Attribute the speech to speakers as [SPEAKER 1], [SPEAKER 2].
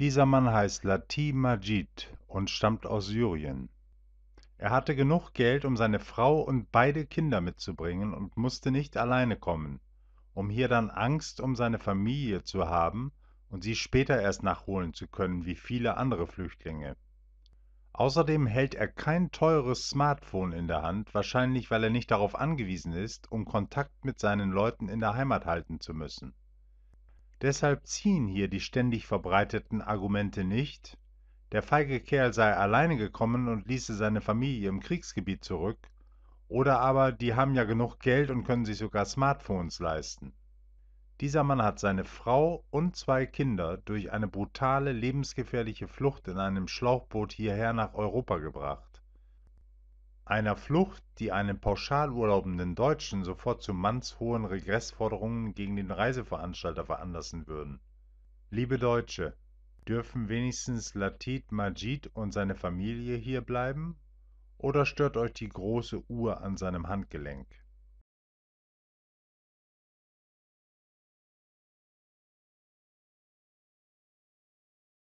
[SPEAKER 1] Dieser Mann heißt Latif Majid und stammt aus Syrien. Er hatte genug Geld, um seine Frau und beide Kinder mitzubringen und musste nicht alleine kommen, um hier dann Angst um seine Familie zu haben und sie später erst nachholen zu können, wie viele andere Flüchtlinge. Außerdem hält er kein teures Smartphone in der Hand, wahrscheinlich weil er nicht darauf angewiesen ist, um Kontakt mit seinen Leuten in der Heimat halten zu müssen. Deshalb ziehen hier die ständig verbreiteten Argumente nicht, der feige Kerl sei alleine gekommen und ließe seine Familie im Kriegsgebiet zurück, oder aber die haben ja genug Geld und können sich sogar Smartphones leisten. Dieser Mann hat seine Frau und zwei Kinder durch eine brutale, lebensgefährliche Flucht in einem Schlauchboot hierher nach Europa gebracht. Einer Flucht, die einen pauschal urlaubenden Deutschen sofort zu mannshohen Regressforderungen gegen den Reiseveranstalter veranlassen würden. Liebe Deutsche, dürfen wenigstens Latid Majid und seine Familie hier bleiben? Oder stört euch die große Uhr an seinem Handgelenk